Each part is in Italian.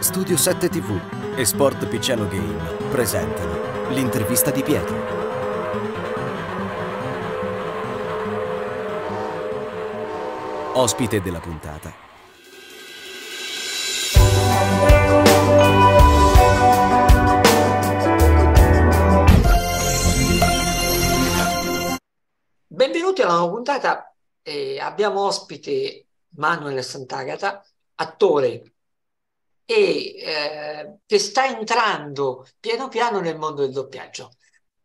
Studio 7 TV e Sport Picciano Game presentano l'intervista di Pietro. Ospite della puntata Benvenuti alla nuova puntata. Eh, abbiamo ospite Manuel Sant'Agata, attore, e eh, che sta entrando piano piano nel mondo del doppiaggio.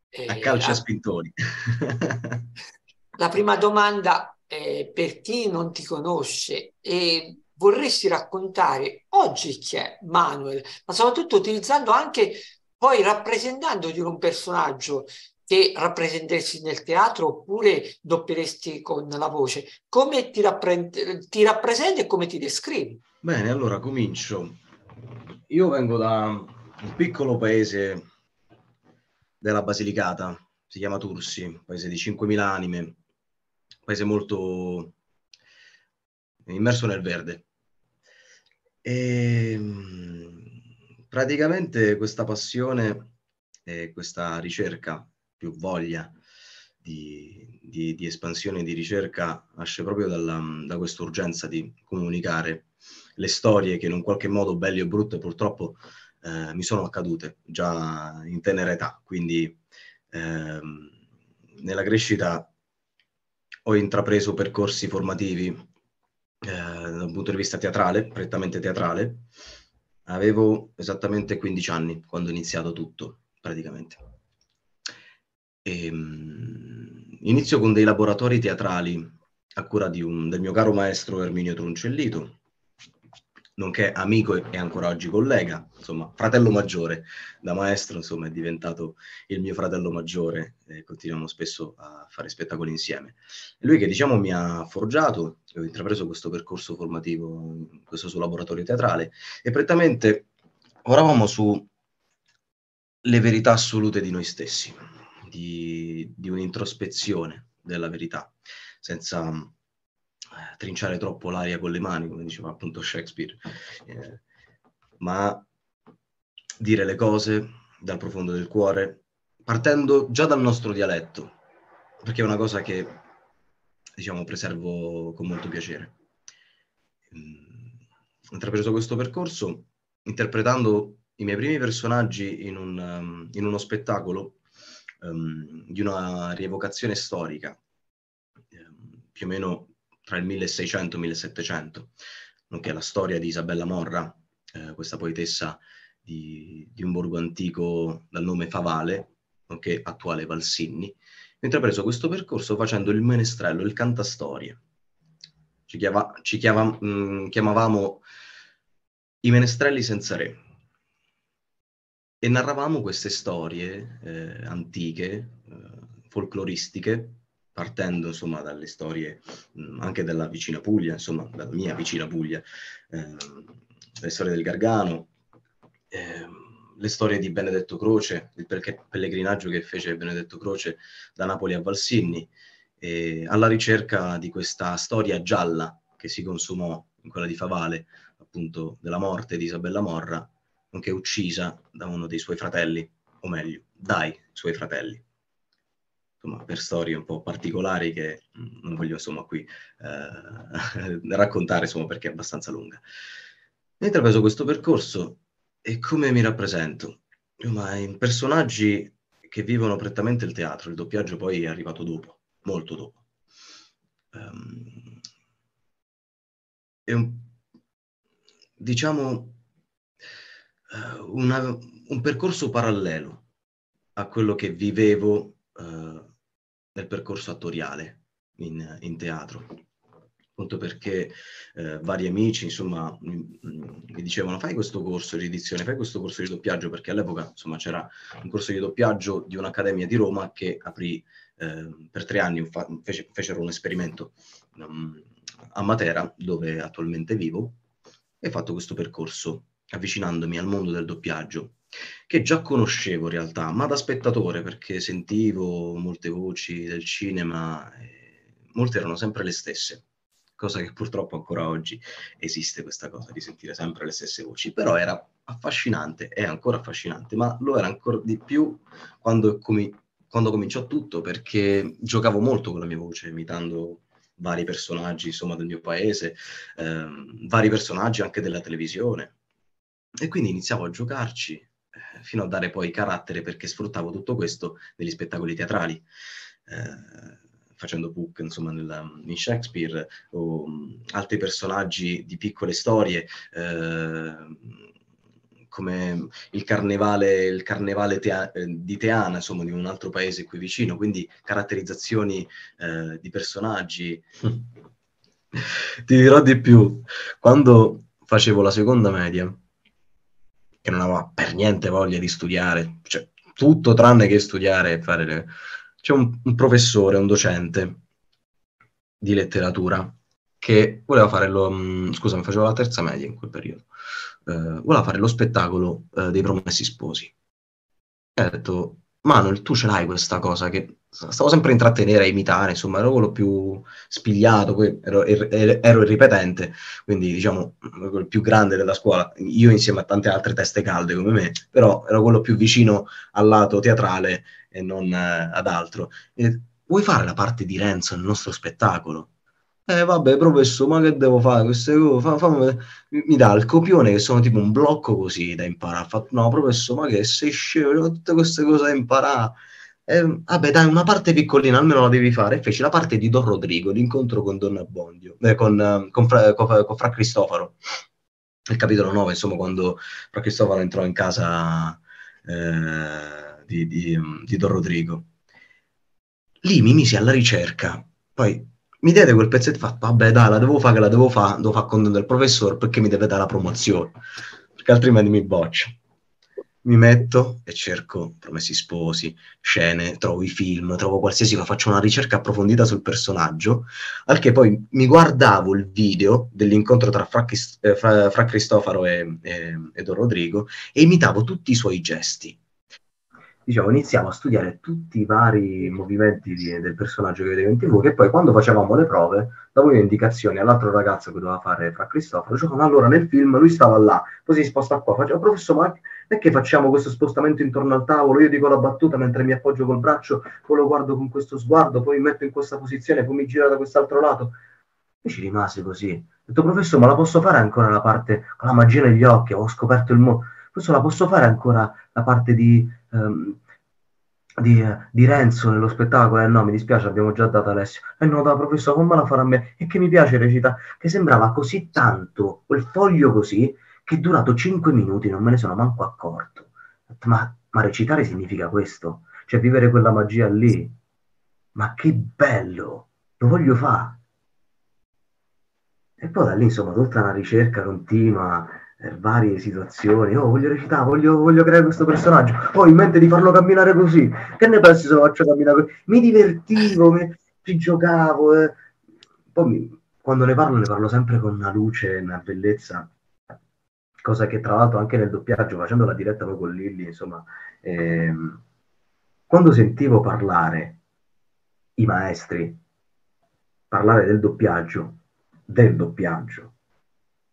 Eh, a calcio a spintoni. la prima domanda è per chi non ti conosce e vorresti raccontare oggi chi è Manuel, ma soprattutto utilizzando anche poi rappresentandogli un personaggio che rappresentersi nel teatro oppure doppieresti con la voce. Come ti, rappre- ti rappresenti e come ti descrivi? Bene, allora comincio io vengo da un piccolo paese della Basilicata, si chiama Tursi, paese di 5.000 anime, paese molto immerso nel verde. E ehm, praticamente questa passione e questa ricerca, più voglia di, di, di espansione e di ricerca, nasce proprio dalla, da questa urgenza di comunicare le storie che in un qualche modo, belle o brutte, purtroppo eh, mi sono accadute già in tenera età. Quindi ehm, nella crescita ho intrapreso percorsi formativi eh, da un punto di vista teatrale, prettamente teatrale. Avevo esattamente 15 anni quando ho iniziato tutto, praticamente. E, ehm, inizio con dei laboratori teatrali a cura un, del mio caro maestro Erminio Troncellito, nonché amico e ancora oggi collega, insomma, fratello maggiore da maestro, insomma, è diventato il mio fratello maggiore, eh, continuiamo spesso a fare spettacoli insieme. Lui che diciamo mi ha forgiato, ho intrapreso questo percorso formativo, questo suo laboratorio teatrale e prettamente lavoravamo su le verità assolute di noi stessi, di, di un'introspezione della verità, senza eh, trinciare troppo l'aria con le mani, come diceva appunto Shakespeare, eh, ma dire le cose dal profondo del cuore, partendo già dal nostro dialetto, perché è una cosa che, diciamo, preservo con molto piacere. Ho mm, intrapreso questo percorso interpretando i miei primi personaggi in, un, um, in uno spettacolo um, di una rievocazione storica, um, più o meno tra il 1600 e il 1700, nonché la storia di Isabella Morra, eh, questa poetessa di, di, un borgo antico dal nome Favale, nonché attuale Valsinni, ha intrapreso questo percorso facendo il menestrello, il cantastorie. Ci, chiava, ci chiava, mh, mm, chiamavamo i menestrelli senza re e narravamo queste storie eh, antiche, eh, folcloristiche, partendo insomma dalle storie mh, mm, anche della vicina Puglia, insomma dalla mia vicina Puglia, eh, le storie del Gargano, eh, le storie di Benedetto Croce, il pellegrinaggio che fece Benedetto Croce da Napoli a Valsinni, eh, alla ricerca di questa storia gialla che si consumò in quella di Favale, appunto della morte di Isabella Morra, nonché uccisa da uno dei suoi fratelli, o meglio, dai suoi fratelli insomma, per storie un po' particolari che non voglio insomma, qui eh, raccontare insomma, perché è abbastanza lunga. Ho intrapreso questo percorso e come mi rappresento? Ma in personaggi che vivono prettamente il teatro, il doppiaggio poi è arrivato dopo, molto dopo. Um, è un, diciamo eh, una, un percorso parallelo a quello che vivevo uh, nel percorso attoriale in, in teatro. Appunto perché eh, vari amici, insomma, mi, dicevano fai questo corso di edizione, fai questo corso di doppiaggio, perché all'epoca, insomma, c'era un corso di doppiaggio di un'accademia di Roma che aprì eh, per tre anni, fa, fece, fecero un esperimento um, a Matera, dove attualmente vivo, e ho fatto questo percorso avvicinandomi al mondo del doppiaggio, che già conoscevo in realtà, ma da spettatore, perché sentivo molte voci del cinema, molte erano sempre le stesse, cosa che purtroppo ancora oggi esiste questa cosa di sentire sempre le stesse voci, però era affascinante, è ancora affascinante, ma lo era ancora di più quando, com- quando cominciò tutto, perché giocavo molto con la mia voce, imitando vari personaggi insomma, del mio paese, ehm, vari personaggi anche della televisione e quindi iniziavo a giocarci eh, fino a dare poi carattere perché sfruttavo tutto questo negli spettacoli teatrali, eh, facendo Puck insomma, nella, in Shakespeare o mh, mm, altri personaggi di piccole storie. Eh, come il carnevale, il carnevale tea- eh, di Teana, insomma, di un altro paese qui vicino, quindi caratterizzazioni eh, di personaggi. Ti dirò di più, quando facevo la seconda media, che non aveva per niente voglia di studiare, cioè tutto tranne che studiare e fare le... C'è un, un professore, un docente di letteratura che voleva fare lo... Mm, scusa, mi facevo la terza media in quel periodo. Eh, voleva fare lo spettacolo eh, dei promessi sposi. E ha detto, Manuel, tu ce l'hai questa cosa che stavo sempre a intrattenere, a imitare, insomma, ero quello più spigliato, ero, ero, ero irripetente, quindi diciamo il più grande della scuola, io insieme a tante altre teste calde come me, però ero quello più vicino al lato teatrale e non eh, ad altro. E, vuoi fare la parte di Renzo nel nostro spettacolo? Eh vabbè, professore, ma che devo fare? Queste cose? Fammi... Mi dà il copione che sono tipo un blocco così da imparare. Fatto, no, professore, ma che sei scemo? Tutte queste cose da imparare eh, vabbè dai una parte piccolina almeno la devi fare, e feci la parte di Don Rodrigo, l'incontro con Don Abbondio, eh, con, ehm, con, fra, con, con Fra Cristoforo, il capitolo 9, insomma quando Fra Cristoforo entrò in casa eh, di, di, di Don Rodrigo. Lì mi misi alla ricerca, poi mi diede quel pezzetto fatto, vabbè dai, la devo fare, la devo fare, devo fare contento il professore perché mi deve dare la promozione, perché altrimenti mi boccia mi metto e cerco promessi sposi, scene, trovo i film, trovo qualsiasi cosa, faccio una ricerca approfondita sul personaggio, al che poi mi guardavo il video dell'incontro tra Fra, eh, Fra, Fra Cristofaro e, e, e, Don Rodrigo e imitavo tutti i suoi gesti. Diciamo, iniziamo a studiare tutti i vari movimenti di, del personaggio che vedevo in tv, che poi quando facevamo le prove davo le indicazioni all'altro ragazzo che doveva fare Fra Cristoforo, dicevano allora nel film lui stava là, poi si sposta qua, faceva professore ma perché facciamo questo spostamento intorno al tavolo, io dico la battuta mentre mi appoggio col braccio, poi lo guardo con questo sguardo, poi mi metto in questa posizione, poi mi giro da quest'altro lato. E ci rimase così. Ho detto, professore, ma la posso fare ancora la parte con la magia negli occhi? Ho scoperto il mondo. Professore, la posso fare ancora la parte di, ehm, di, eh, di, Renzo nello spettacolo? Eh no, mi dispiace, abbiamo già dato Alessio. Eh no, da professore, come la farà a me? E che mi piace recita, che sembrava così tanto, quel foglio così, che è durato 5 minuti, non me ne sono manco accorto. Ma, ma recitare significa questo, cioè vivere quella magia lì. Ma che bello, lo voglio fare. E poi da lì, insomma, tutta una ricerca continua per eh, varie situazioni. Oh, voglio recitare, voglio, voglio creare questo personaggio. Ho oh, in mente di farlo camminare così. Che ne pensi se lo faccio camminare così? Mi divertivo, mi, ci giocavo. Eh. Poi mi, quando ne parlo, ne parlo sempre con una luce, una bellezza cosa che tra l'altro anche nel doppiaggio, facendo la diretta con Lilli, insomma, ehm, quando sentivo parlare i maestri, parlare del doppiaggio, del doppiaggio,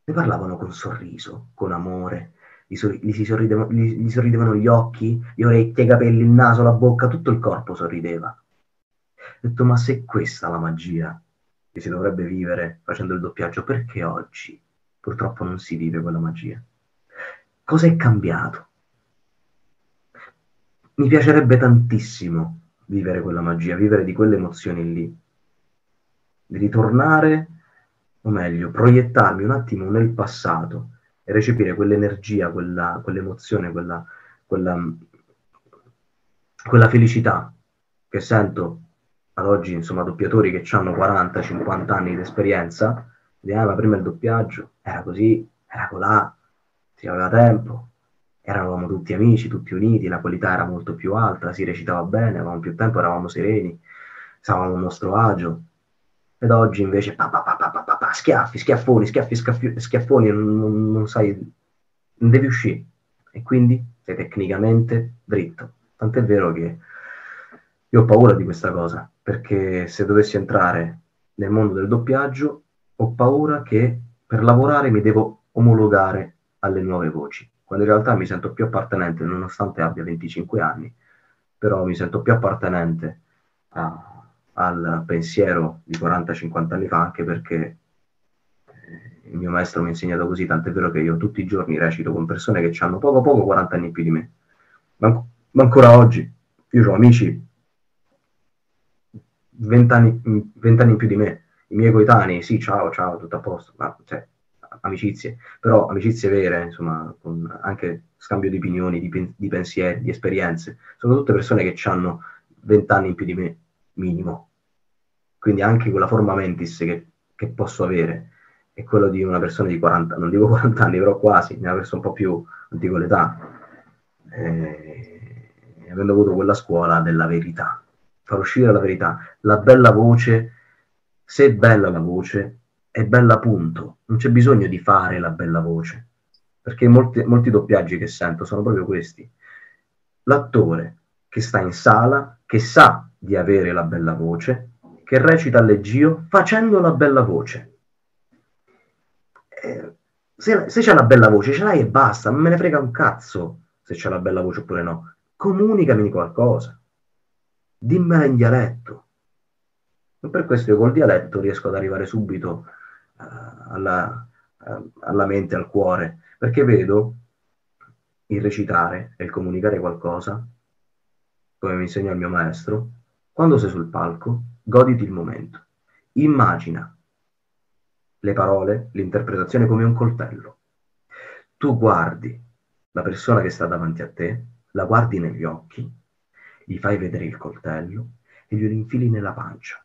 ne parlavano con sorriso, con amore, gli, sorri- gli, sorridevano, gli, gli sorridevano gli occhi, le orecchie, i capelli, il naso, la bocca, tutto il corpo sorrideva. Ho detto, ma se questa è la magia che si dovrebbe vivere facendo il doppiaggio, perché oggi purtroppo non si vive quella magia. Cosa è cambiato? Mi piacerebbe tantissimo vivere quella magia, vivere di quelle emozioni lì, di ritornare, o meglio, proiettarmi un attimo nel passato e recepire quell'energia, quella, quell'emozione, quella, quella, quella felicità che sento ad oggi, insomma, doppiatori che hanno 40-50 anni di esperienza, studiava prima il doppiaggio, era così, era colà, si aveva tempo, eravamo tutti amici, tutti uniti, la qualità era molto più alta, si recitava bene, avevamo più tempo, eravamo sereni, stavamo a nostro agio. Ed oggi invece, pa, pa, pa, schiaffi, schiaffoni, schiaffi, schiaffi schiaffoni, non, non, non sai, non devi uscire. E quindi sei tecnicamente dritto. Tant'è vero che io ho paura di questa cosa, perché se dovessi entrare nel mondo del doppiaggio ho paura che per lavorare mi devo omologare alle nuove voci, quando in realtà mi sento più appartenente, nonostante abbia 25 anni, però mi sento più appartenente a, al pensiero di 40-50 anni fa, anche perché eh, il mio maestro mi ha insegnato così, tant'è vero che io tutti i giorni recito con persone che hanno poco poco 40 anni più di me, ma, ma ancora oggi io ho amici 20 anni, 20 anni in più di me, i miei coetanei, sì, ciao, ciao, tutto a posto, ma cioè, amicizie, però amicizie vere, insomma, con anche scambio di opinioni, di, pen- di pensieri, di esperienze, sono tutte persone che hanno vent'anni in più di me, minimo. Quindi anche quella forma mentis che, che posso avere è quella di una persona di 40, non dico 40 anni, però quasi, ha perso un po' più antico l'età, eh, avendo avuto quella scuola della verità, far uscire la verità, la bella voce se è bella la voce, è bella punto, non c'è bisogno di fare la bella voce, perché molti, molti doppiaggi che sento sono proprio questi. L'attore che sta in sala, che sa di avere la bella voce, che recita al leggio facendo la bella voce. Eh, se, se c'è una bella voce, ce l'hai e basta, non me ne frega un cazzo se c'è una bella voce oppure no. Comunicami qualcosa, dimmela in dialetto, e per questo io col dialetto riesco ad arrivare subito uh, alla, uh, alla mente, al cuore, perché vedo il recitare e il comunicare qualcosa, come mi insegna il mio maestro, quando sei sul palco, goditi il momento. Immagina le parole, l'interpretazione come un coltello. Tu guardi la persona che sta davanti a te, la guardi negli occhi, gli fai vedere il coltello e glielo infili nella pancia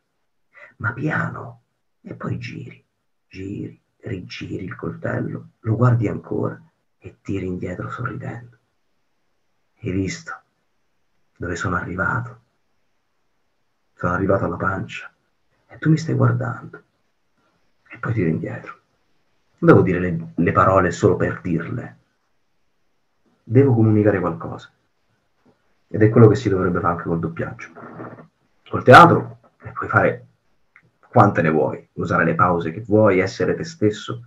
ma piano, e poi giri, giri, rigiri il coltello, lo guardi ancora e tiri indietro sorridendo. Hai visto dove sono arrivato? Sono arrivato alla pancia e tu mi stai guardando e poi tiro indietro. Non devo dire le, le parole solo per dirle, devo comunicare qualcosa. Ed è quello che si dovrebbe fare anche col doppiaggio. Col teatro, e puoi fare quante ne vuoi, usare le pause che vuoi, essere te stesso.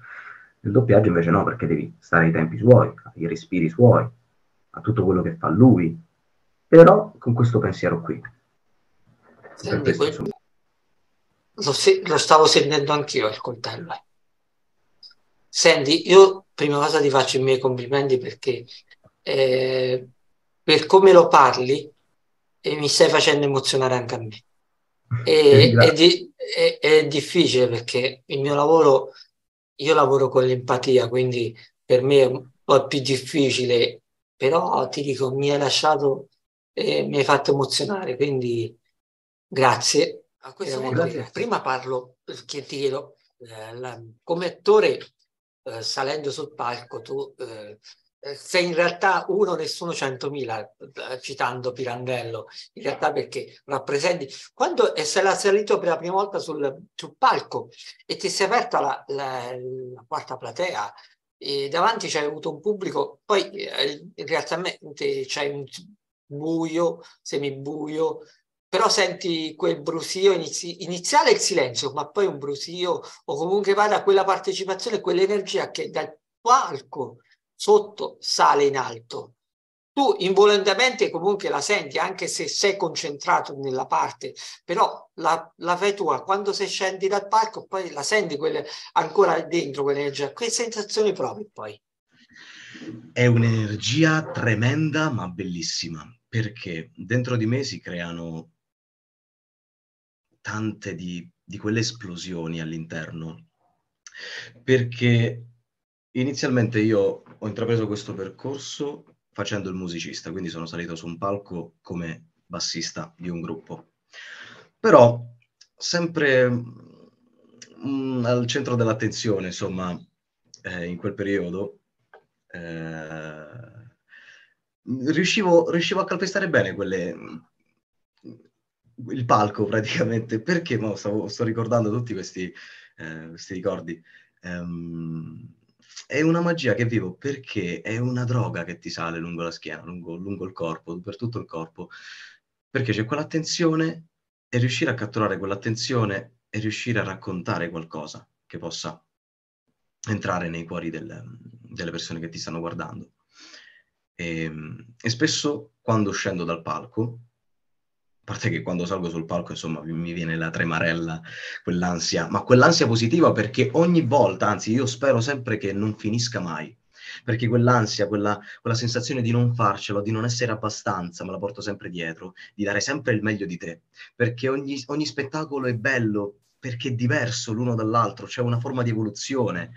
Nel doppiaggio invece no, perché devi stare ai tempi suoi, ai respiri suoi, a tutto quello che fa lui, però con questo pensiero qui. Senti, questo... Lo, se... lo, stavo sentendo anch'io il coltello. Eh. Senti, io prima cosa ti faccio i miei complimenti perché eh, per come lo parli eh, mi stai facendo emozionare anche a me. E, è, di, è, è, difficile perché il mio lavoro, io lavoro con l'empatia, quindi per me è un po' più difficile, però ti dico, mi hai lasciato, eh, mi hai fatto emozionare, quindi grazie. A questo punto, prima parlo, perché ti chiedo, eh, la, come attore, eh, salendo sul palco, tu eh, eh, se in realtà uno nessuno 100.000, eh, citando Pirandello, in realtà perché rappresenti, quando eh, sei la salito per la prima volta sul, sul palco e ti sei aperta la, la, la quarta platea, e davanti c'è avuto un pubblico, poi in realtà c'è un buio, semibuio, però senti quel brusio inizi- iniziale il silenzio, ma poi un brusio o comunque vada quella partecipazione, quell'energia che dal palco sotto, sale in alto. Tu involontariamente comunque la senti, anche se sei concentrato nella parte, però la, la fai tua. Quando se scendi dal palco, poi la senti quelle, ancora dentro quell'energia. quelle sensazioni provi poi? È un'energia tremenda ma bellissima, perché dentro di me si creano tante di, di quelle esplosioni all'interno, perché Inizialmente io ho intrapreso questo percorso facendo il musicista, quindi sono salito su un palco come bassista di un gruppo. Però sempre mh, mm, al centro dell'attenzione, insomma, eh, in quel periodo, eh, riuscivo, riuscivo, a calpestare bene quelle, mm, il palco praticamente, perché stavo, sto ricordando tutti questi, eh, questi ricordi. Um, è una magia che vivo perché è una droga che ti sale lungo la schiena, lungo, lungo il corpo, per tutto il corpo, perché c'è quell'attenzione e riuscire a catturare quell'attenzione e riuscire a raccontare qualcosa che possa entrare nei cuori del, delle persone che ti stanno guardando. E, ehm, e spesso quando scendo dal palco parte che quando salgo sul palco, insomma, mi viene la tremarella, quell'ansia, ma quell'ansia positiva perché ogni volta, anzi, io spero sempre che non finisca mai. Perché quell'ansia, quella, quella sensazione di non farcela, di non essere abbastanza, me la porto sempre dietro, di dare sempre il meglio di te. Perché ogni, ogni spettacolo è bello perché è diverso l'uno dall'altro, c'è cioè una forma di evoluzione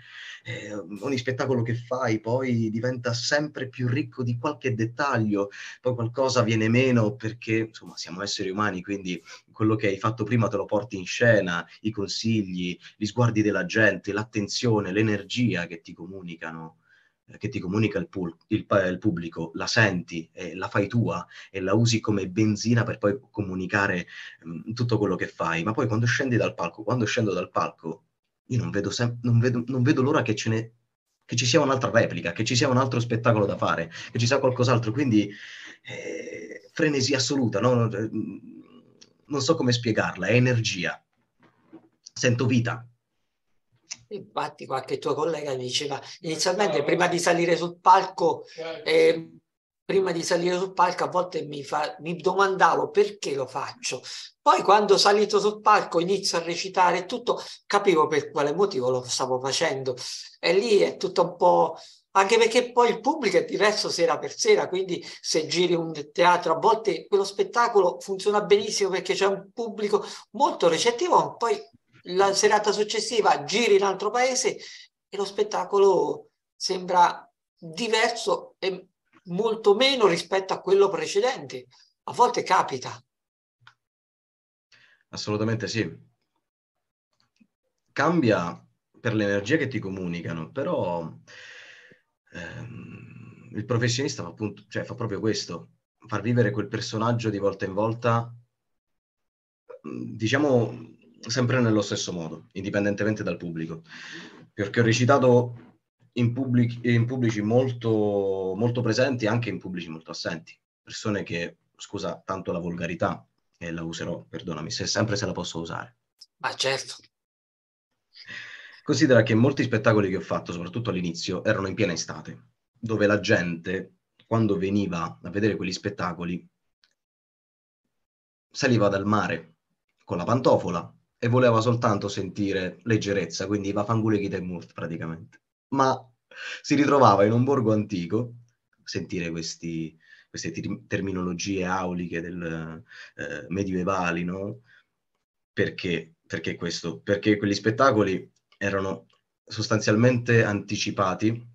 eh, ogni spettacolo che fai poi diventa sempre più ricco di qualche dettaglio, poi qualcosa viene meno perché insomma siamo esseri umani, quindi quello che hai fatto prima te lo porti in scena, i consigli, gli sguardi della gente, l'attenzione, l'energia che ti comunicano che ti comunica il, pul- il, il pubblico, la senti, eh, la fai tua e la usi come benzina per poi comunicare mh, mm, tutto quello che fai. Ma poi quando scendi dal palco, quando scendo dal palco, io non vedo, sem- non vedo, non vedo l'ora che, ce ne- che ci sia un'altra replica, che ci sia un altro spettacolo da fare, che ci sia qualcos'altro, quindi eh, frenesi assoluta, no? Cioè, mm, non so come spiegarla, è energia, sento vita. Infatti qualche tuo collega mi diceva inizialmente prima di salire sul palco eh, prima di salire sul palco a volte mi, fa, mi, domandavo perché lo faccio. Poi quando salito sul palco inizio a recitare tutto, capivo per quale motivo lo stavo facendo. E lì è tutto un po'... Anche perché poi il pubblico è diverso sera per sera, quindi se giri un teatro a volte quello spettacolo funziona benissimo perché c'è un pubblico molto recettivo, poi la serata successiva giri in altro paese e lo spettacolo sembra diverso e molto meno rispetto a quello precedente. A volte capita. Assolutamente sì. Cambia per l'energia che ti comunicano, però ehm, il professionista fa, appunto, cioè, fa proprio questo, far vivere quel personaggio di volta in volta, mm, diciamo sempre nello stesso modo, indipendentemente dal pubblico. Perché ho recitato in pubblici, in pubblici molto, molto presenti e anche in pubblici molto assenti. Persone che, scusa tanto la volgarità, e la userò, perdonami, se sempre se la posso usare. Ma ah, certo. Considera che molti spettacoli che ho fatto, soprattutto all'inizio, erano in piena estate, dove la gente, quando veniva a vedere quegli spettacoli, saliva dal mare con la pantofola e voleva soltanto sentire leggerezza, quindi va fangule chi te murt praticamente ma si ritrovava in un borgo antico, sentire questi, queste ter- terminologie auliche del, eh, medievali, no? Perché, perché questo? Perché quegli spettacoli erano sostanzialmente anticipati,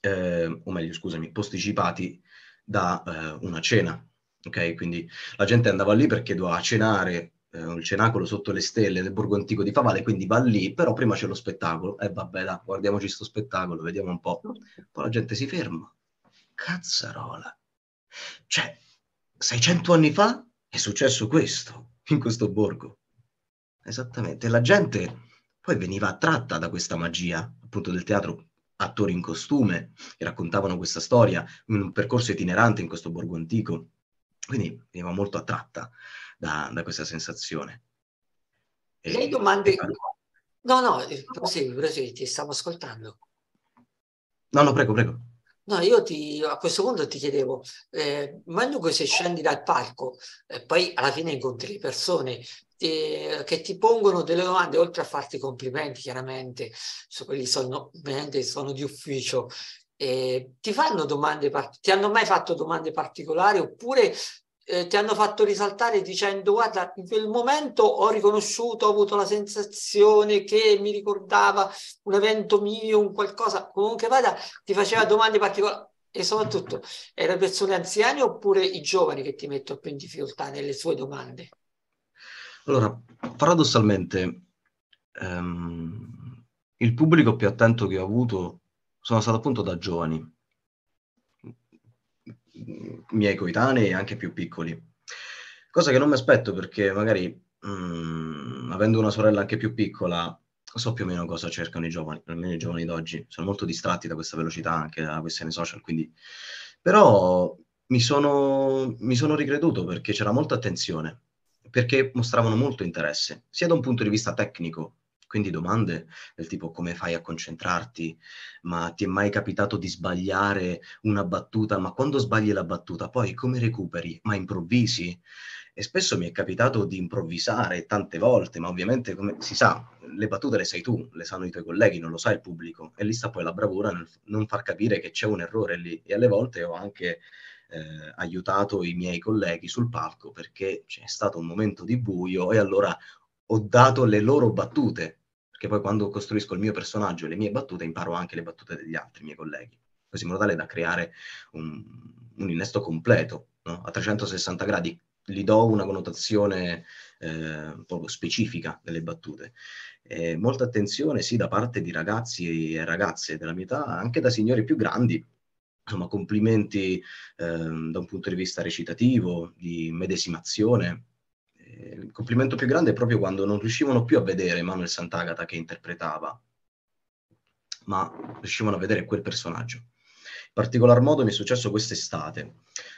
eh, o meglio, scusami, posticipati da eh, una cena. Ok, quindi la gente andava lì perché doveva cenare eh, un cenacolo sotto le stelle del Borgo Antico di Favale, quindi va lì, però prima c'è lo spettacolo. E eh, vabbè, dai, guardiamoci sto spettacolo, vediamo un po'. Poi la gente si ferma. Cazzarola. Cioè, 600 anni fa è successo questo, in questo borgo. Esattamente. La gente poi veniva attratta da questa magia, appunto, del teatro attori in costume che raccontavano questa storia, in un percorso itinerante in questo borgo antico, quindi veniva molto attratta da, da questa sensazione. E... Lei domande... No, no, prosegui, eh, prosegui, ti stavo ascoltando. No, no, prego, prego. No, io ti, a questo punto ti chiedevo, eh, ma dunque se scendi dal palco, eh, poi alla fine incontri le persone eh, che ti pongono delle domande, oltre a farti complimenti chiaramente, su quelli sono, sono di ufficio, eh, ti fanno domande, ti hanno mai fatto domande particolari oppure eh, ti hanno fatto risaltare dicendo guarda in quel momento ho riconosciuto, ho avuto la sensazione che mi ricordava un evento mio, un qualcosa, comunque vada, ti faceva domande particolari e soprattutto erano persone anziane oppure i giovani che ti mettono più in difficoltà nelle sue domande? Allora, paradossalmente, ehm, il pubblico più attento che ho avuto sono stato appunto da giovani miei coetanei e anche più piccoli. Cosa che non mi aspetto perché magari mh, mm, avendo una sorella anche più piccola so più o meno cosa cercano i giovani, almeno i giovani d'oggi. Sono molto distratti da questa velocità, anche da questione social, quindi... Però mi sono, mi sono ricreduto perché c'era molta attenzione, perché mostravano molto interesse, sia da un punto di vista tecnico, quindi domande del tipo come fai a concentrarti? Ma ti è mai capitato di sbagliare una battuta? Ma quando sbagli la battuta poi come recuperi? Ma improvvisi? E spesso mi è capitato di improvvisare tante volte, ma ovviamente come si sa, le battute le sai tu, le sanno i tuoi colleghi, non lo sa il pubblico. E lì sta poi la bravura nel non far capire che c'è un errore lì. E alle volte ho anche eh, aiutato i miei colleghi sul palco perché c'è stato un momento di buio e allora ho dato le loro battute, perché poi quando costruisco il mio personaggio e le mie battute imparo anche le battute degli altri miei colleghi, così in modo tale da creare un, un innesto completo, no? a 360 gradi, gli do una connotazione eh, proprio specifica delle battute. E molta attenzione, sì, da parte di ragazzi e ragazze della mia età, anche da signori più grandi, insomma, complimenti eh, da un punto di vista recitativo, di medesimazione, il complimento più grande è proprio quando non riuscivano più a vedere Manuel Sant'Agata che interpretava, ma riuscivano a vedere quel personaggio. In particolar modo mi è successo quest'estate.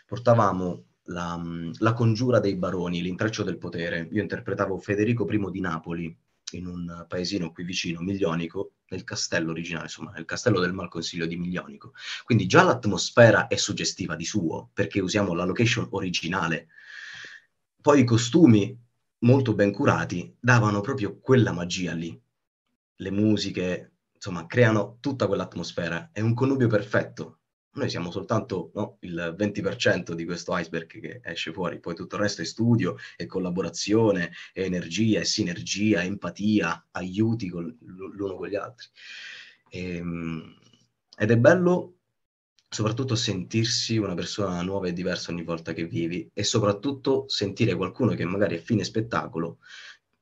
Portavamo la, mm, la congiura dei baroni, l'intreccio del potere. Io interpretavo Federico I di Napoli in un paesino qui vicino, Miglionico, nel castello originale, insomma, nel castello del Malconsiglio di Miglionico. Quindi già l'atmosfera è suggestiva di suo, perché usiamo la location originale poi i costumi molto ben curati davano proprio quella magia lì. Le musiche, insomma, creano tutta quell'atmosfera, è un connubio perfetto. Noi siamo soltanto no, il 20% di questo iceberg che esce fuori, poi tutto il resto è studio, è collaborazione, è energia, è sinergia, è empatia, aiuti con l'uno con gli altri. E, ehm, ed è bello soprattutto sentirsi una persona nuova e diversa ogni volta che vivi e soprattutto sentire qualcuno che magari a fine spettacolo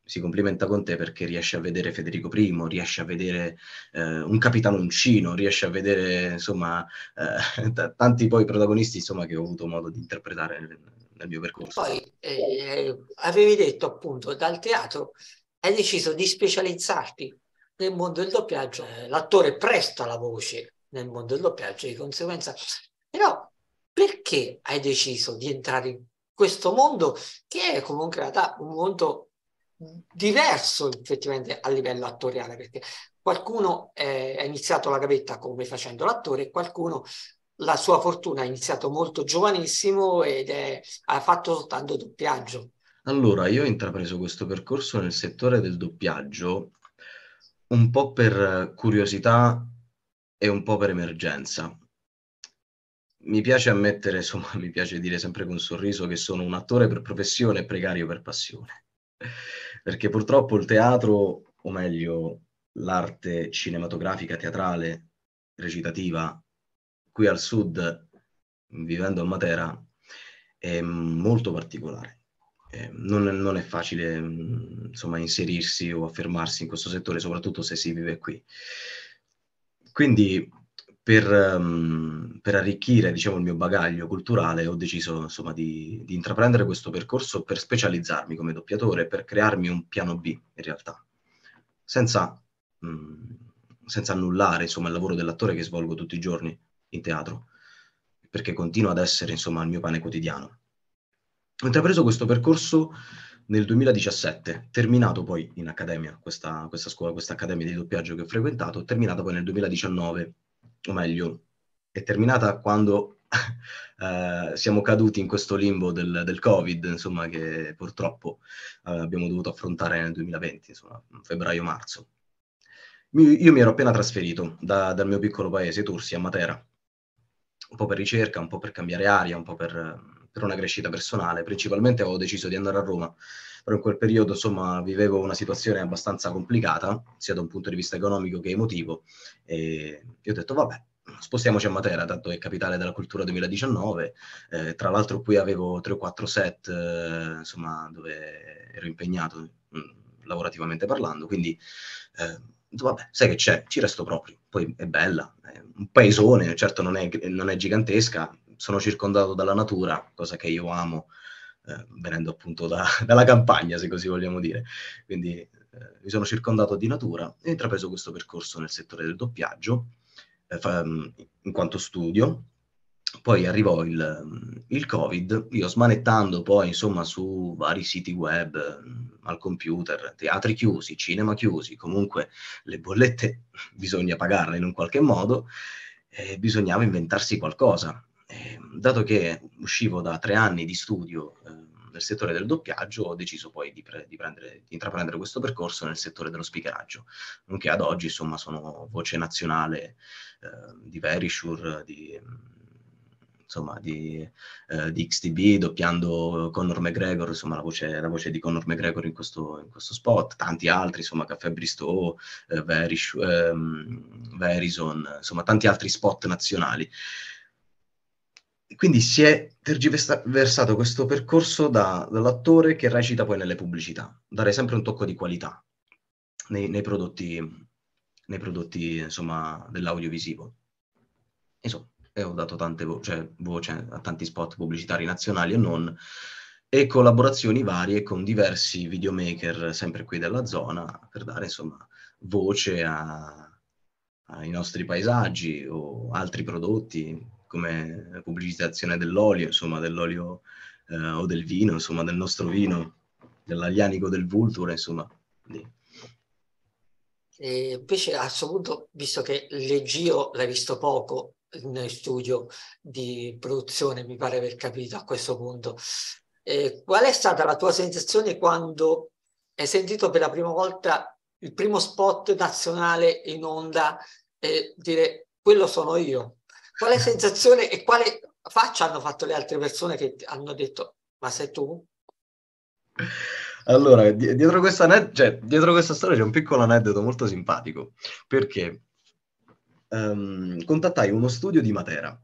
si complimenta con te perché riesce a vedere Federico I, riesce a vedere eh, un uncino, riesce a vedere insomma eh, t- tanti poi protagonisti insomma, che ho avuto modo di interpretare nel, nel mio percorso. Poi eh, avevi detto appunto dal teatro hai deciso di specializzarti nel mondo del doppiaggio, eh, l'attore presta la voce nel mondo del doppiaggio di conseguenza. Però perché hai deciso di entrare in questo mondo che è comunque in realtà un mondo diverso effettivamente a livello attoriale perché qualcuno eh, ha iniziato la gavetta come facendo l'attore e qualcuno la sua fortuna ha iniziato molto giovanissimo ed è, ha fatto soltanto doppiaggio. Allora, io ho intrapreso questo percorso nel settore del doppiaggio un po' per curiosità e un po' per emergenza. Mi piace ammettere, insomma, mi piace dire sempre con un sorriso che sono un attore per professione e precario per passione. Perché purtroppo il teatro, o meglio l'arte cinematografica, teatrale, recitativa, qui al sud, vivendo a Matera, è molto particolare. Eh, non, non, è facile mm, insomma, inserirsi o affermarsi in questo settore, soprattutto se si vive qui. Quindi per, um, per arricchire diciamo, il mio bagaglio culturale ho deciso insomma, di, di intraprendere questo percorso per specializzarmi come doppiatore, per crearmi un piano B in realtà, senza, mh, mhmm, senza annullare insomma, il lavoro dell'attore che svolgo tutti i giorni in teatro, perché continua ad essere insomma, il mio pane quotidiano. Ho intrapreso questo percorso nel 2017, terminato poi in accademia, questa, questa scuola, questa accademia di doppiaggio che ho frequentato, terminata poi nel 2019, o meglio, è terminata quando eh, siamo caduti in questo limbo del, del Covid, insomma, che purtroppo eh, abbiamo dovuto affrontare nel 2020, insomma, febbraio-marzo. Io mi ero appena trasferito da, dal mio piccolo paese, Tursi, a Matera, un po' per ricerca, un po' per cambiare aria, un po' per per una crescita personale. Principalmente avevo deciso di andare a Roma, però in quel periodo insomma vivevo una situazione abbastanza complicata, sia da un punto di vista economico che emotivo, e io ho detto vabbè, spostiamoci a Matera, tanto è capitale della cultura 2019, eh, tra l'altro qui avevo 3 o 4 set, eh, insomma, dove ero impegnato mh, mm, lavorativamente parlando, quindi eh, vabbè, sai che c'è, ci resto proprio, poi è bella, è un paesone, certo non è, non è gigantesca, sono circondato dalla natura, cosa che io amo, eh, venendo appunto da, dalla campagna, se così vogliamo dire. Quindi eh, mi sono circondato di natura e ho intrapreso questo percorso nel settore del doppiaggio, eh, fa, mm, in quanto studio. Poi arrivò il, mm, il, Covid, io smanettando poi insomma su vari siti web, mm, al computer, teatri chiusi, cinema chiusi, comunque le bollette bisogna pagarle in un qualche modo, bisognava inventarsi qualcosa. Ehm, dato che uscivo da tre anni di studio ehm, nel settore del doppiaggio, ho deciso poi di, pre- di, prendere, di, intraprendere questo percorso nel settore dello speakeraggio, nonché ad oggi insomma sono voce nazionale eh, di Verisure, di, insomma, di, eh, di, XTB, doppiando Conor McGregor, insomma la voce, la voce di Conor McGregor in questo, in questo, spot, tanti altri, insomma Caffè Bristow, eh, Verish, ehm, Verison, insomma tanti altri spot nazionali quindi si è tergiversato questo percorso da, dall'attore che recita poi nelle pubblicità, dare sempre un tocco di qualità nei, nei prodotti, nei prodotti insomma, dell'audiovisivo. Insomma, ho dato tante vo- cioè, voce a tanti spot pubblicitari nazionali e non, e collaborazioni varie con diversi videomaker, sempre qui della zona, per dare insomma, voce a, ai nostri paesaggi o altri prodotti come pubblicizzazione dell'olio, insomma, dell'olio eh, o del vino, insomma, del nostro vino, dell'aglianico del Vulture, insomma. E invece a questo punto, visto che l'Egio l'hai visto poco nel studio di produzione, mi pare aver capito a questo punto, eh, qual è stata la tua sensazione quando hai sentito per la prima volta il primo spot nazionale in onda e eh, dire quello sono io? quale sensazione e quale faccia hanno fatto le altre persone che hanno detto ma sei tu? Allora, dietro questa, net- cioè, dietro questa storia c'è un piccolo aneddoto molto simpatico, perché um, contattai uno studio di Matera,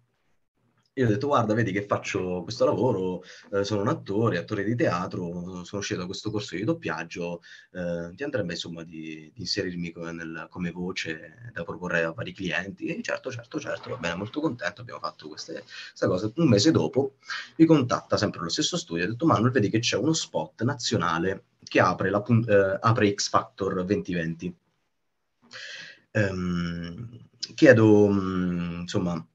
io ho detto guarda vedi che faccio questo lavoro, eh, sono un attore, attore di teatro, sono uscito da questo corso di doppiaggio, eh, ti andrebbe insomma di, di inserirmi come, nel, come, voce da proporre a vari clienti? E certo, certo, certo, va bene, molto contento, abbiamo fatto queste, questa cosa. Un mese dopo mi contatta sempre lo stesso studio, ha detto Manuel vedi che c'è uno spot nazionale che apre, la, eh, apre X Factor 2020. Um, ehm, chiedo, mm, insomma,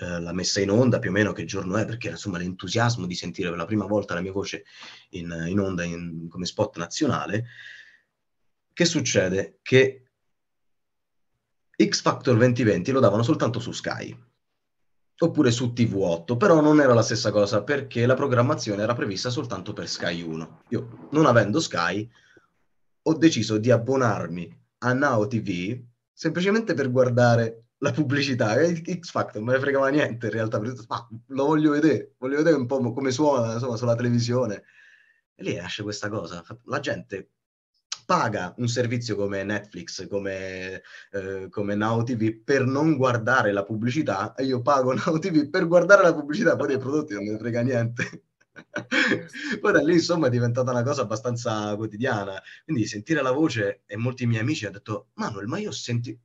eh, la messa in onda più o meno che giorno è perché insomma l'entusiasmo di sentire per la prima volta la mia voce in, in onda in, come spot nazionale che succede? che X Factor 2020 lo davano soltanto su Sky oppure su TV8, però non era la stessa cosa perché la programmazione era prevista soltanto per Sky 1. Io, non avendo Sky, ho deciso di abbonarmi a Now TV semplicemente per guardare la pubblicità, eh, X Factor, non me ne fregava niente in realtà, ma lo voglio vedere, voglio vedere un po' come suona insomma, sulla televisione. E lì nasce questa cosa, la gente paga un servizio come Netflix, come, eh, come Now TV per non guardare la pubblicità e io pago Now TV per guardare la pubblicità, poi dei prodotti non me ne frega niente. poi certo. da lì insomma è diventata una cosa abbastanza quotidiana, quindi sentire la voce e molti miei amici hanno detto Manuel ma io ho sentito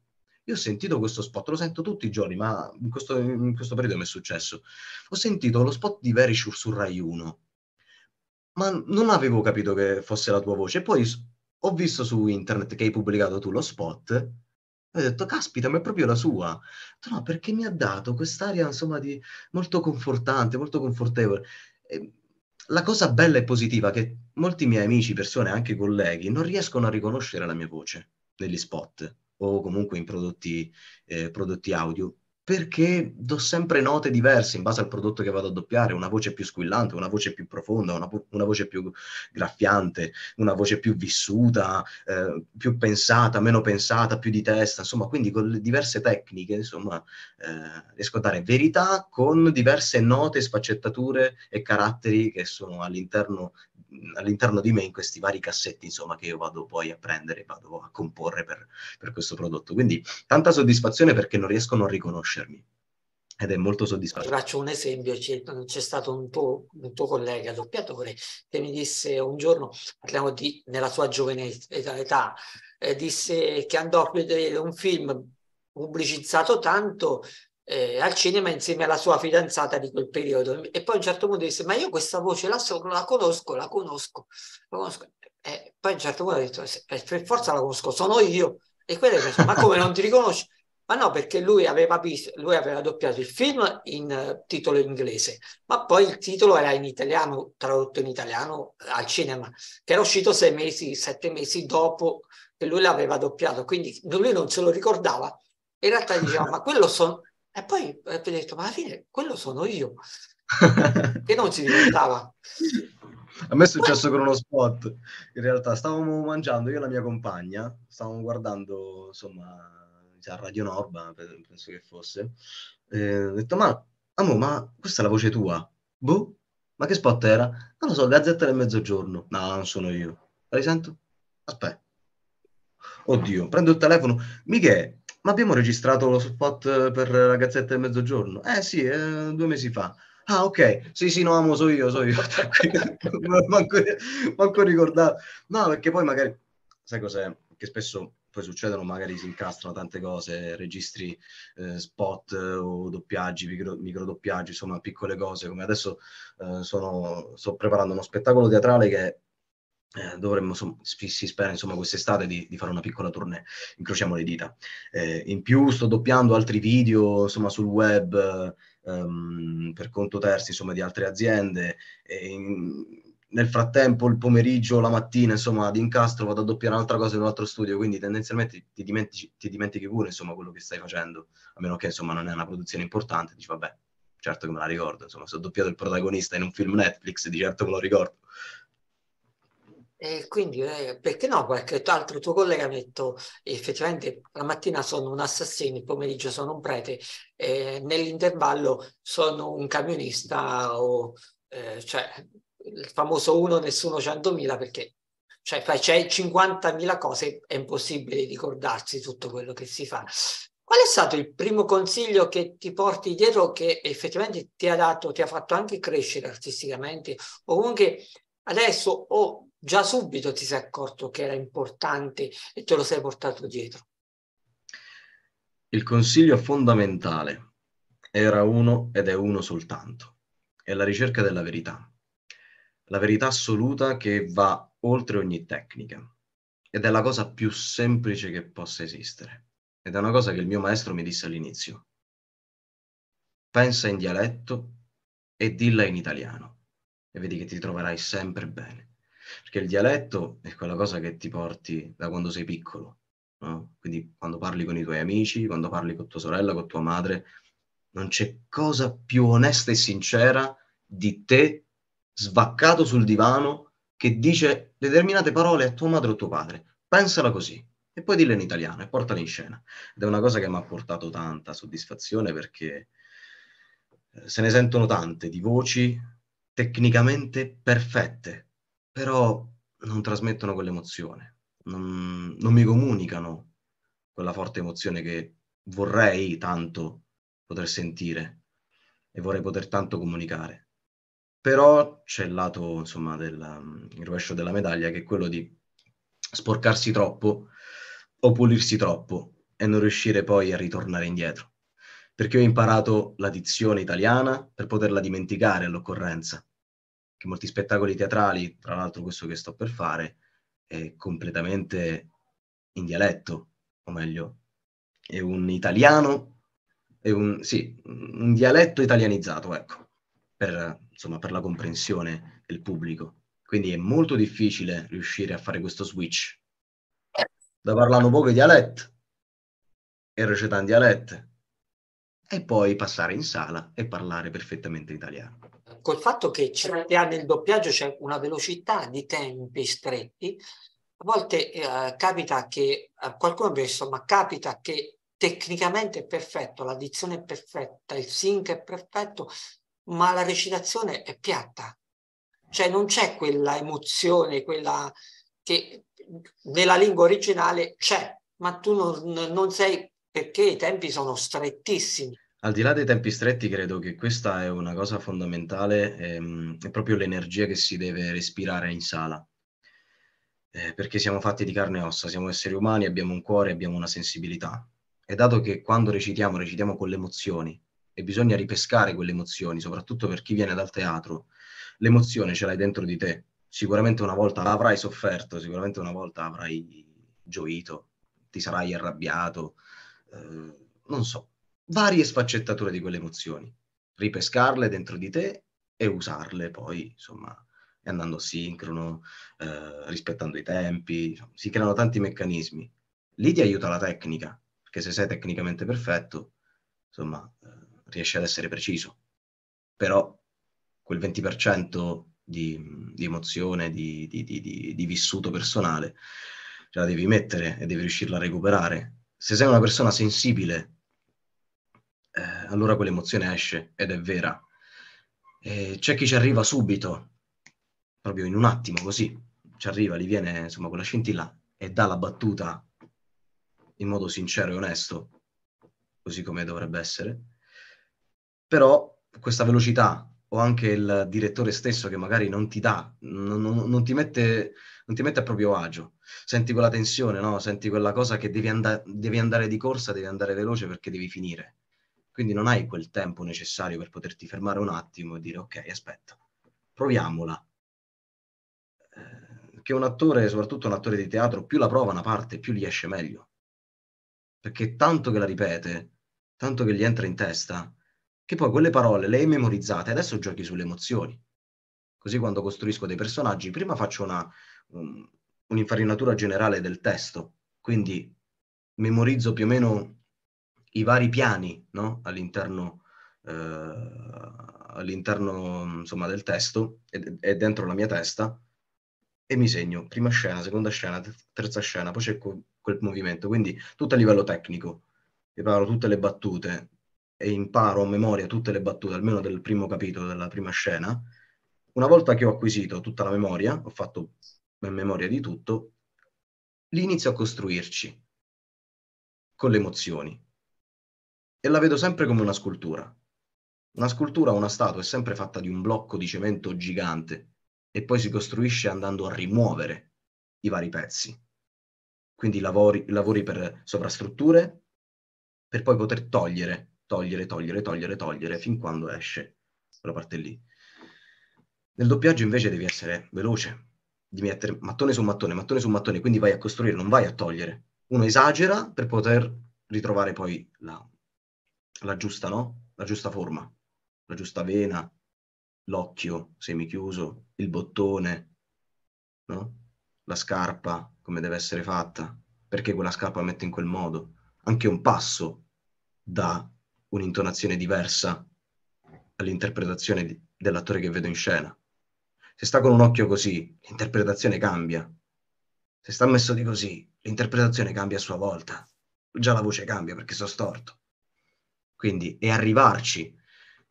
io ho sentito questo spot, lo sento tutti i giorni, ma in questo, in questo periodo mi è successo. Ho sentito lo spot di Verisure su Rai 1, ma non avevo capito che fosse la tua voce. Poi ho visto su internet che hai pubblicato tu lo spot e ho detto, caspita, ma è proprio la sua. Detto, no, perché mi ha dato quest'aria, insomma, di... molto confortante, molto confortevole. E la cosa bella e positiva è che molti miei amici, persone, anche colleghi, non riescono a riconoscere la mia voce negli spot o comunque in prodotti, eh, prodotti audio, perché do sempre note diverse in base al prodotto che vado a doppiare, una voce più squillante, una voce più profonda, una, una voce più graffiante, una voce più vissuta, eh, più pensata, meno pensata, più di testa, insomma, quindi con le diverse tecniche, insomma, eh, riesco a dare verità con diverse note, sfaccettature e caratteri che sono all'interno all'interno di me in questi vari cassetti, insomma, che io vado poi a prendere, vado a comporre per, per questo prodotto. Quindi tanta soddisfazione perché non riescono a riconoscermi ed è molto soddisfatto. faccio un esempio, c'è, c'è stato un tuo, un tuo, collega doppiatore che mi disse un giorno, parliamo di, nella sua giovane età, eh, disse che andò a vedere un film pubblicizzato tanto eh, al cinema insieme alla sua fidanzata di quel periodo. E poi a un certo punto disse: Ma io questa voce la, so, la conosco, la conosco, la conosco. E poi a un certo punto ha detto: eh, Per forza la conosco, sono io. E quella pensa, Ma come non ti riconosci? Ma no, perché lui aveva, visto, lui aveva doppiato il film in uh, titolo inglese, ma poi il titolo era in italiano, tradotto in italiano eh, al cinema, che era uscito sei mesi, sette mesi dopo che lui l'aveva doppiato. Quindi lui non se lo ricordava. In realtà diceva, ma quello sono e poi eh, ho detto, ma alla fine quello sono io, che non ci diventava. A me è successo con uno spot, in realtà stavamo mangiando, io e la mia compagna, stavamo guardando, insomma, cioè, a Radio Norba, penso che fosse, eh, ho detto, ma, amo, ma questa è la voce tua? Boh, ma che spot era? Non lo so, Gazzetta del Mezzogiorno. No, non sono io. La risento? Aspetta. Oddio, prendo il telefono, Michele, ma abbiamo registrato lo spot eh, per la Gazzetta del Mezzogiorno? Eh sì, eh, due mesi fa. Ah, ok. Sì, sì, no, amo, so io, so io. manco, manco ricordato. No, perché poi magari, sai cos'è? Che spesso poi succedono, magari si incastrano tante cose, registri eh, spot eh, o doppiaggi, micro, doppiaggi, insomma, piccole cose. Come adesso eh, sono, sto preparando uno spettacolo teatrale che eh, dovremmo, si, si, spera insomma quest'estate di, di, fare una piccola tournée, incrociamo le dita. Eh, in più sto doppiando altri video insomma, sul web ehm, per conto terzi insomma, di altre aziende. In, nel frattempo, il pomeriggio, la mattina, insomma, ad incastro vado a doppiare un'altra cosa in un altro studio, quindi tendenzialmente ti dimentichi, ti dimentichi pure insomma, quello che stai facendo, a meno che insomma, non è una produzione importante, dici vabbè, certo che me la ricordo, insomma, se ho doppiato il protagonista in un film Netflix, di certo me lo ricordo. E quindi eh, perché no? Qualche altro tuo collega ha detto effettivamente la mattina sono un assassino, il pomeriggio sono un prete, eh, nell'intervallo sono un camionista o eh, cioè il famoso uno nessuno 100.000 perché cioè, fai, c'è 50.000 cose, è impossibile ricordarsi tutto quello che si fa. Qual è stato il primo consiglio che ti porti dietro che effettivamente ti ha dato, ti ha fatto anche crescere artisticamente o comunque adesso o già subito ti sei accorto che era importante e te lo sei portato dietro? Il consiglio fondamentale era uno ed è uno soltanto, è la ricerca della verità, la verità assoluta che va oltre ogni tecnica ed è la cosa più semplice che possa esistere ed è una cosa che il mio maestro mi disse all'inizio. Pensa in dialetto e dilla in italiano e vedi che ti troverai sempre bene perché il dialetto è quella cosa che ti porti da quando sei piccolo, no? quindi quando parli con i tuoi amici, quando parli con tua sorella, con tua madre, non c'è cosa più onesta e sincera di te svaccato sul divano che dice determinate parole a tua madre o tuo padre. Pensala così e poi dille in italiano e portala in scena. Ed è una cosa che mi ha portato tanta soddisfazione perché eh, se ne sentono tante di voci tecnicamente perfette, però non trasmettono quell'emozione, non, non mi comunicano quella forte emozione che vorrei tanto poter sentire e vorrei poter tanto comunicare. Però c'è il lato, insomma, del mm, il rovescio della medaglia che è quello di sporcarsi troppo o pulirsi troppo e non riuscire poi a ritornare indietro. Perché ho imparato la dizione italiana per poterla dimenticare all'occorrenza che molti spettacoli teatrali, tra l'altro questo che sto per fare, è completamente in dialetto, o meglio, è un italiano, è un, sì, un dialetto italianizzato, ecco, per, insomma, per la comprensione del pubblico. Quindi è molto difficile riuscire a fare questo switch da parlano poco dialetto e recitare in dialetto e poi passare in sala e parlare perfettamente italiano col fatto che nel doppiaggio c'è una velocità di tempi stretti, a volte eh, capita che eh, qualcuno ha ma capita che tecnicamente è perfetto, la dizione è perfetta, il sync è perfetto, ma la recitazione è piatta. Cioè non c'è quella emozione, quella che nella lingua originale c'è, ma tu non, non sei perché i tempi sono strettissimi. Al di là dei tempi stretti, credo che questa è una cosa fondamentale, ehm, è proprio l'energia che si deve respirare in sala, eh, perché siamo fatti di carne e ossa, siamo esseri umani, abbiamo un cuore, abbiamo una sensibilità. E dato che quando recitiamo, recitiamo con le emozioni, e bisogna ripescare quelle emozioni, soprattutto per chi viene dal teatro, l'emozione ce l'hai dentro di te, sicuramente una volta avrai sofferto, sicuramente una volta avrai gioito, ti sarai arrabbiato, eh, non so, varie sfaccettature di quelle emozioni, ripescarle dentro di te e usarle poi, insomma, andando sincrono, eh, rispettando i tempi, insomma, si creano tanti meccanismi. Lì ti aiuta la tecnica, perché se sei tecnicamente perfetto, insomma, eh, riesci ad essere preciso. Però quel 20% di, di emozione, di, di, di, vissuto personale, ce la devi mettere e devi riuscirla a recuperare. Se sei una persona sensibile allora quell'emozione esce ed è vera. E c'è chi ci arriva subito, proprio in un attimo così, ci arriva, gli viene insomma quella scintilla e dà la battuta in modo sincero e onesto, così come dovrebbe essere. Però questa velocità o anche il direttore stesso che magari non ti dà, non, non, non, ti, mette, non ti, mette, a proprio agio, senti quella tensione, no? senti quella cosa che devi, and- devi andare di corsa, devi andare veloce perché devi finire. Quindi non hai quel tempo necessario per poterti fermare un attimo e dire ok, aspetta, proviamola. Eh, che un attore, soprattutto un attore di teatro, più la prova una parte, più gli esce meglio. Perché tanto che la ripete, tanto che gli entra in testa, che poi quelle parole le hai memorizzate, adesso giochi sulle emozioni. Così quando costruisco dei personaggi, prima faccio una, un, un'infarinatura generale del testo, quindi memorizzo più o meno i vari piani no? all'interno, eh, all'interno insomma, del testo e, e dentro la mia testa e mi segno prima scena, seconda scena, terza scena, poi c'è quel movimento, quindi tutto a livello tecnico, preparo tutte le battute e imparo a memoria tutte le battute, almeno del primo capitolo, della prima scena. Una volta che ho acquisito tutta la memoria, ho fatto memoria di tutto, li inizio a costruirci con le emozioni e la vedo sempre come una scultura. Una scultura, una statua è sempre fatta di un blocco di cemento gigante e poi si costruisce andando a rimuovere i vari pezzi. Quindi lavori, lavori per sovrastrutture per poi poter togliere, togliere, togliere, togliere, togliere fin quando esce quella parte lì. Nel doppiaggio invece devi essere veloce, devi mettere mattone su mattone, mattone su mattone, quindi vai a costruire, non vai a togliere. Uno esagera per poter ritrovare poi la, la giusta, no? La giusta forma, la giusta vena, l'occhio semichiuso, il bottone, no? La scarpa, come deve essere fatta, perché quella scarpa la mette in quel modo. Anche un passo dà un'intonazione diversa all'interpretazione di, dell'attore che vedo in scena. Se sta con un occhio così, l'interpretazione cambia. Se sta messo di così, l'interpretazione cambia a sua volta. Già la voce cambia perché sono storto. Quindi è arrivarci.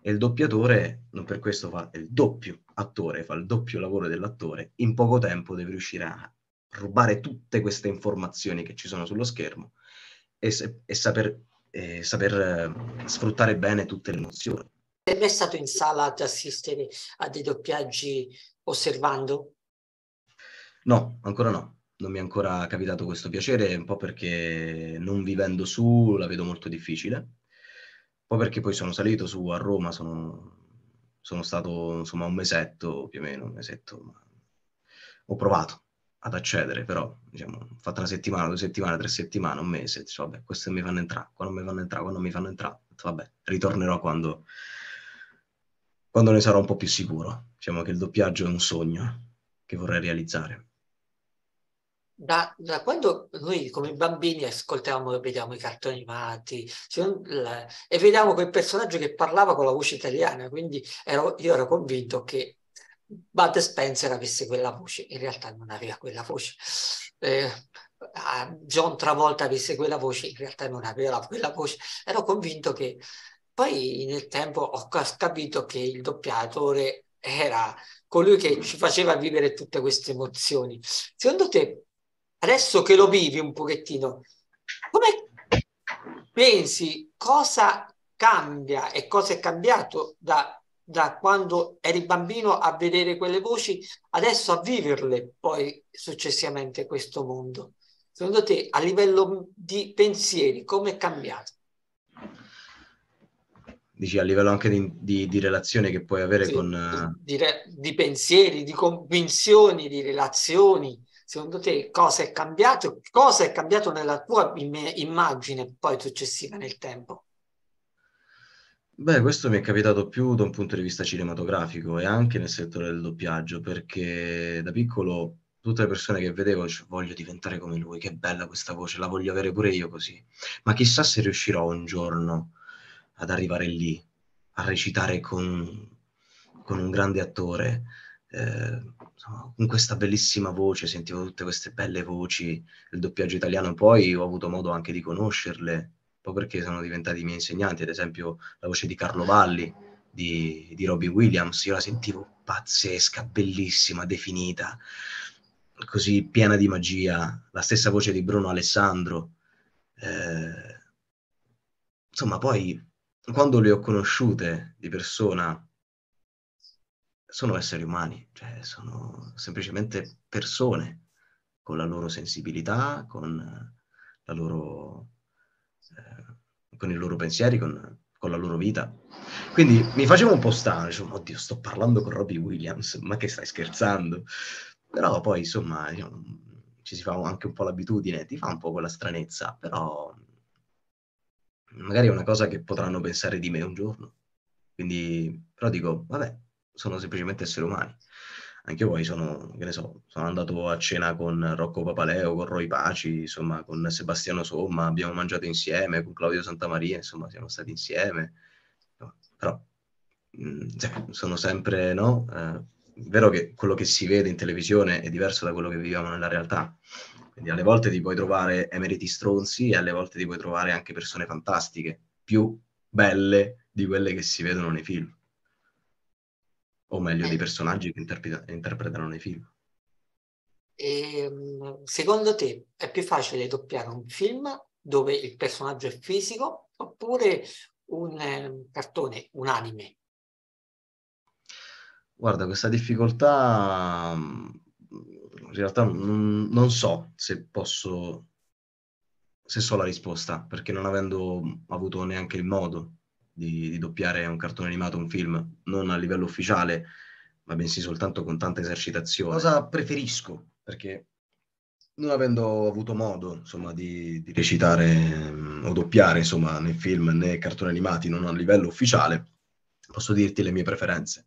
E il doppiatore non per questo fa il doppio attore, fa il doppio lavoro dell'attore. In poco tempo deve riuscire a rubare tutte queste informazioni che ci sono sullo schermo e, e saper, e saper eh, sfruttare bene tutte le emozioni. Lei è stato in sala ad assistere a dei doppiaggi osservando? No, ancora no. Non mi è ancora capitato questo piacere, un po' perché non vivendo su la vedo molto difficile poi perché poi sono salito su a Roma, sono, sono stato insomma un mesetto più o meno, un mesetto, ma... ho provato ad accedere, però diciamo, ho fatto una settimana, due settimane, tre settimane, un mese, dice, vabbè, queste mi fanno entrare, quando mi fanno entrare, quando mi fanno entrare, vabbè, ritornerò quando, quando ne sarò un po' più sicuro. Diciamo che il doppiaggio è un sogno che vorrei realizzare da, da, quando noi come bambini ascoltiamo e vediamo i cartoni animati e vediamo quel personaggio che parlava con la voce italiana, quindi ero, io ero convinto che Bud Spencer avesse quella voce, in realtà non aveva quella voce. Eh, John Travolta avesse quella voce, in realtà non aveva quella voce, ero convinto che poi nel tempo ho capito che il doppiatore era colui che ci faceva vivere tutte queste emozioni. Secondo te adesso che lo vivi un pochettino, come pensi cosa cambia e cosa è cambiato da, da quando eri bambino a vedere quelle voci, adesso a viverle poi successivamente questo mondo? Secondo te a livello di pensieri come è cambiato? Dici a livello anche di, di, di relazione che puoi avere sì, con... Di, eh, di, pensieri, di convinzioni, di relazioni. Secondo te cosa è cambiato? Cosa è cambiato nella tua immagine poi successiva nel tempo? Beh, questo mi è capitato più da un punto di vista cinematografico e anche nel settore del doppiaggio, perché da piccolo tutte le persone che vedevo dicevo, voglio diventare come lui, che bella questa voce, la voglio avere pure io così. Ma chissà se riuscirò un giorno ad arrivare lì, a recitare con, con un grande attore. Eh, con questa bellissima voce, sentivo tutte queste belle voci del doppiaggio italiano, poi ho avuto modo anche di conoscerle, poi perché sono diventati i miei insegnanti, ad esempio la voce di Carlo Valli, di, di Robbie Williams, io la sentivo pazzesca, bellissima, definita, così piena di magia, la stessa voce di Bruno Alessandro. Eh, insomma, poi quando le ho conosciute di persona, sono esseri umani, cioè sono semplicemente persone con la loro sensibilità, con, eh, la loro, eh, con i loro pensieri, con, con, la loro vita. Quindi mi facevo un po' strano, dicevo, oddio, sto parlando con Robbie Williams, ma che stai scherzando? Però poi, insomma, diciamo, ci si fa anche un po' l'abitudine, ti fa un po' quella stranezza, però magari è una cosa che potranno pensare di me un giorno. Quindi, però dico, vabbè, sono semplicemente esseri umani. Anche voi sono, che ne so, sono andato a cena con Rocco Papaleo, con Roy Paci, insomma, con Sebastiano Somma, abbiamo mangiato insieme, con Claudio Santamaria, insomma, siamo stati insieme. Però mh, mm, cioè, sono sempre, no? Eh, vero che quello che si vede in televisione è diverso da quello che viviamo nella realtà. Quindi alle volte ti puoi trovare emeriti stronzi e alle volte ti puoi trovare anche persone fantastiche, più belle di quelle che si vedono nei film o meglio eh. dei personaggi che interpreta- interpretano nei film. E, ehm, secondo te è più facile doppiare un film dove il personaggio è fisico oppure un eh, cartone, un anime? Guarda, questa difficoltà mm, in realtà non, non so se posso, se so la risposta, perché non avendo avuto neanche il modo di, di doppiare un cartone animato, un film, non a livello ufficiale, ma bensì soltanto con tanta esercitazione. Cosa preferisco? Perché non avendo avuto modo insomma, di, di, recitare mh, o doppiare insomma, né film né cartoni animati, non a livello ufficiale, posso dirti le mie preferenze.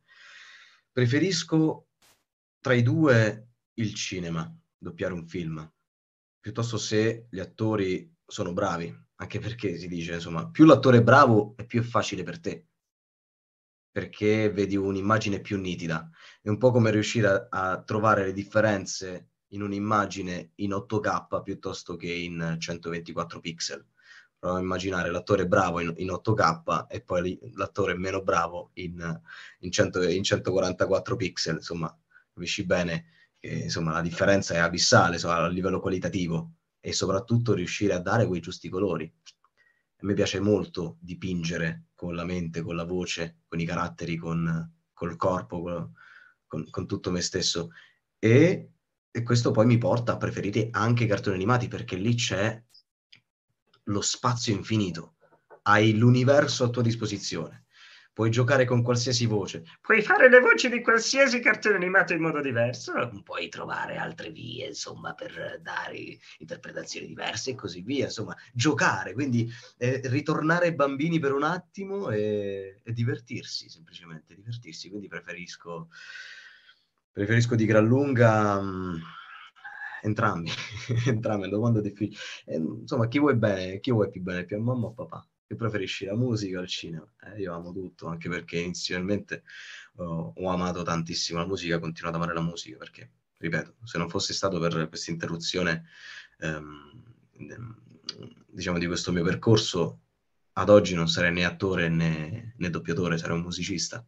Preferisco tra i due il cinema, doppiare un film, piuttosto se gli attori sono bravi, anche perché si dice, insomma, più l'attore è bravo e più è facile per te, perché vedi un'immagine più nitida. È un po' come riuscire a, a trovare le differenze in un'immagine in 8K piuttosto che in 124 pixel. Prova a immaginare l'attore bravo in, in 8K e poi l'attore meno bravo in, in, 100, in 144 pixel, insomma, capisci bene che insomma, la differenza è abissale insomma, a livello qualitativo e soprattutto riuscire a dare quei giusti colori. A me piace molto dipingere con la mente, con la voce, con i caratteri, con, col corpo, con, con, con tutto me stesso. E, e questo poi mi porta a preferire anche i cartoni animati perché lì c'è lo spazio infinito, hai l'universo a tua disposizione puoi giocare con qualsiasi voce, puoi fare le voci di qualsiasi cartone animato in modo diverso, puoi trovare altre vie, insomma, per dare interpretazioni diverse e così via, insomma, giocare, quindi eh, ritornare bambini per un attimo e, e divertirsi, semplicemente divertirsi, quindi preferisco, preferisco di gran lunga... Mh, mm, entrambi, entrambi, domanda è difficile. Eh, insomma, chi vuoi bene, chi vuoi più bene, più a mamma o a papà? che preferisci la musica o il cinema? Eh, io amo tutto, anche perché inizialmente oh, ho amato tantissimo la musica, continuo ad amare la musica perché, ripeto, se non fosse stato per questa interruzione ehm, ehm, diciamo di questo mio percorso, ad oggi non sarei né attore né, né doppiatore, sarei un musicista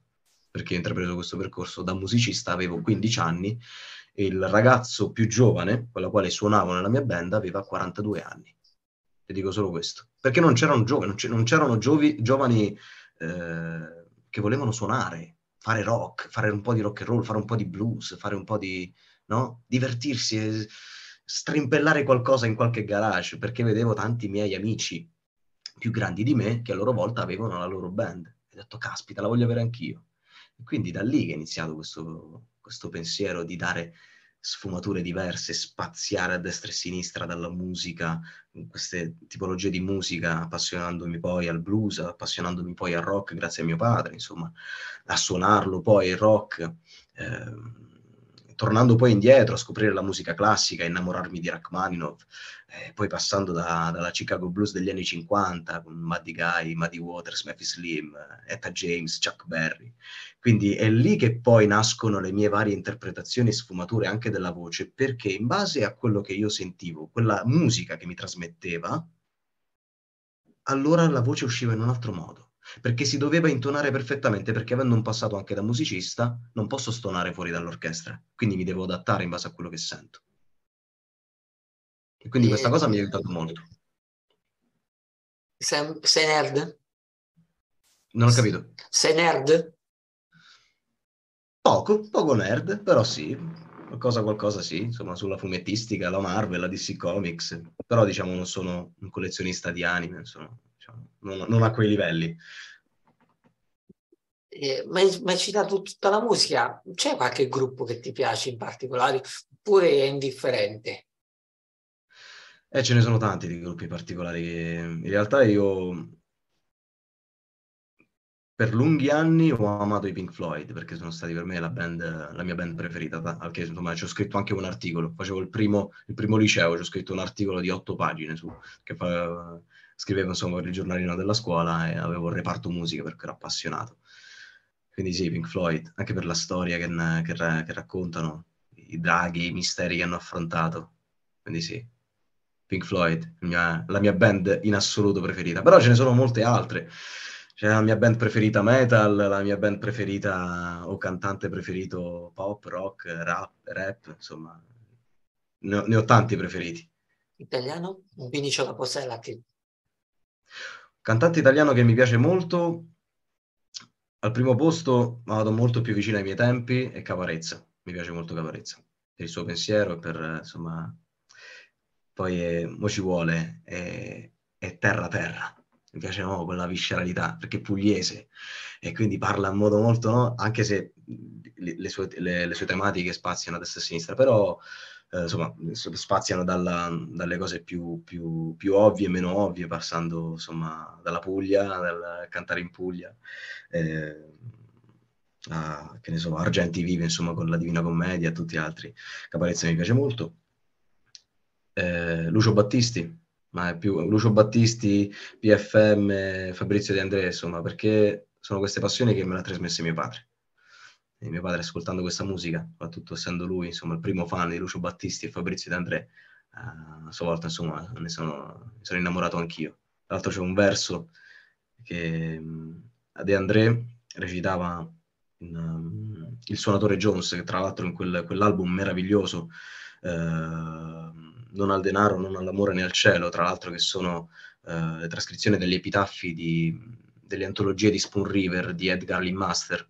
perché ho intrapreso questo percorso da musicista, avevo 15 anni e il ragazzo più giovane, con la quale suonavo nella mia band, aveva 42 anni e dico solo questo, perché non c'erano, gio- non c'erano, non c'erano giovi- giovani eh, che volevano suonare, fare rock, fare un po' di rock and roll, fare un po' di blues, fare un po' di, no? Divertirsi, e strimpellare qualcosa in qualche garage, perché vedevo tanti miei amici più grandi di me che a loro volta avevano la loro band. E ho detto, caspita, la voglio avere anch'io. E quindi da lì che è iniziato questo, questo pensiero di dare sfumature diverse, spaziare a destra e a sinistra dalla musica, queste tipologie di musica, appassionandomi poi al blues, appassionandomi poi al rock grazie a mio padre, insomma, a suonarlo poi il rock. Eh, tornando poi indietro a scoprire la musica classica, innamorarmi di Rachmaninoff, eh, poi passando da, dalla Chicago Blues degli anni 50 con Maddie Guy, Maddie Waters, Matthew Slim, Etta James, Chuck Berry. Quindi è lì che poi nascono le mie varie interpretazioni e sfumature anche della voce, perché in base a quello che io sentivo, quella musica che mi trasmetteva, allora la voce usciva in un altro modo perché si doveva intonare perfettamente, perché avendo un passato anche da musicista, non posso stonare fuori dall'orchestra, quindi mi devo adattare in base a quello che sento. E quindi e... questa cosa mi ha aiutato molto. Sei, sei nerd? Non ho capito. Sei nerd? Poco, poco nerd, però sì, qualcosa qualcosa sì, insomma sulla fumettistica, la Marvel, la DC Comics, però diciamo non sono un collezionista di anime, insomma, diciamo, non, non, a quei livelli. Eh, ma, hai, citato tutta la musica, c'è qualche gruppo che ti piace in particolare oppure è indifferente? Eh, ce ne sono tanti di gruppi particolari. In realtà io per lunghi anni ho amato i Pink Floyd perché sono stati per me la, band, la mia band preferita, al insomma ci ho scritto anche un articolo, facevo il primo, il primo liceo, ci ho scritto un articolo di otto pagine su, che fa, scrivevo insomma per il giornalino della scuola e avevo il reparto musica perché ero appassionato. Quindi sì, Pink Floyd, anche per la storia che, che, che raccontano, i draghi, i misteri che hanno affrontato. Quindi sì, Pink Floyd, mia, la mia band in assoluto preferita. Però ce ne sono molte altre. C'è la mia band preferita metal, la mia band preferita o cantante preferito pop, rock, rap, rap insomma, ne ho, ne ho tanti preferiti. Italiano? Un Vinicio Capossella che Cantante italiano che mi piace molto, al primo posto, ma vado molto più vicino ai miei tempi, è Caparezza Mi piace molto Caparezza per il suo pensiero e per, insomma, poi è, mo ci vuole, è, è terra terra mi piace no, quella visceralità, perché è pugliese e quindi parla in modo molto, no? anche se le, le, sue, le, le sue, tematiche spaziano a destra e a sinistra, però eh, insomma, spaziano dalla, dalle cose più, più, più, ovvie e meno ovvie, passando insomma, dalla Puglia, dal cantare in Puglia, eh, a, che ne so, Argenti vive, insomma, con la Divina Commedia e tutti gli altri. Caparezza mi piace molto. Eh, Lucio Battisti, ma è più Lucio Battisti, PFM, Fabrizio De André, insomma, perché sono queste passioni che me le ha trasmesse mio padre. E mio padre ascoltando questa musica, soprattutto essendo lui insomma, il primo fan di Lucio Battisti e Fabrizio De André, uh, a sua volta insomma, ne sono, sono innamorato anch'io. Tra l'altro c'è un verso che De André recitava in, um, il suonatore Jones, che tra l'altro in quel, quell'album meraviglioso, uh, Non al denaro, non all'amore né al cielo, tra l'altro che sono uh, le trascrizioni degli epitaffi di, delle antologie di Spoon River di Edgar Lee Master,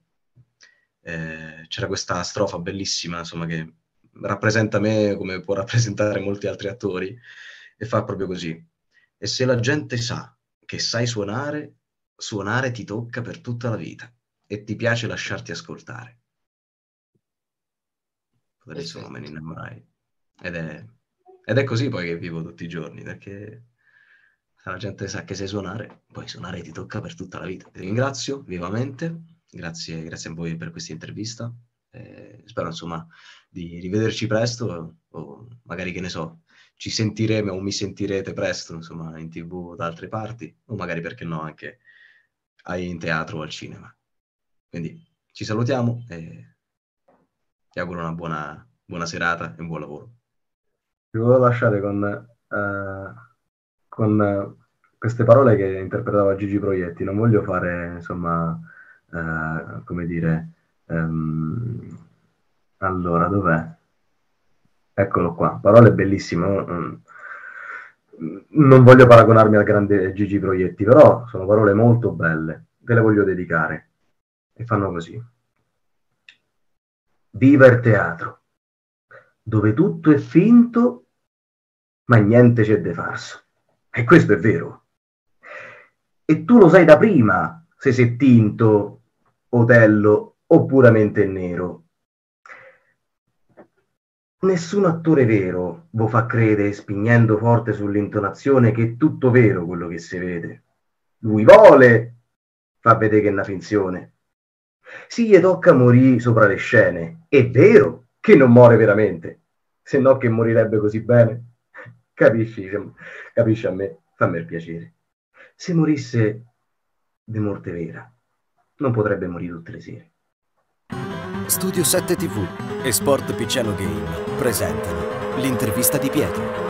eh, c'era questa strofa bellissima, insomma, che rappresenta me come può rappresentare molti altri attori, e fa proprio così. E se la gente sa che sai suonare, suonare ti tocca per tutta la vita e ti piace lasciarti ascoltare. Adesso me ne innamorai. Ed è, ed è così poi che vivo tutti i giorni, perché se la gente sa che sai suonare, poi suonare ti tocca per tutta la vita. Ti ringrazio vivamente grazie, grazie a voi per questa intervista. Eh, spero insomma di rivederci presto o magari che ne so, ci sentiremo o mi sentirete presto insomma in tv o da altre parti o magari perché no anche in teatro o al cinema. Quindi ci salutiamo e ti auguro una buona, buona serata e un buon lavoro. Vi volevo lasciare con, eh, con queste parole che interpretava Gigi Proietti, non voglio fare insomma eh, come dire, ehm, allora dov'è? Eccolo qua, parole bellissime. Non, voglio paragonarmi al grande Gigi Proietti, però sono parole molto belle, ve le voglio dedicare. E fanno così. Viva il teatro, dove tutto è finto, ma niente c'è di farso. E questo è vero. E tu lo sai da prima se sei tinto Otello o puramente nero. Nessun attore vero vo fa credere, spingendo forte sull'intonazione, che è tutto vero quello che si vede. Lui vuole, fa vedere che è una finzione. Si gli tocca morire sopra le scene. È vero che non muore veramente, se no che morirebbe così bene. Capisci? Cioè, capisci a me? Fammi il piacere. Se morisse di morte vera non potrebbe morire tutte le sere. Studio 7 TV e Sport Picciano Game presentano l'intervista di Pietro.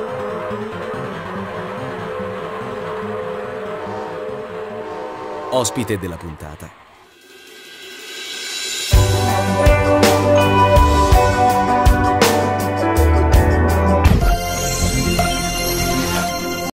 Ospite della puntata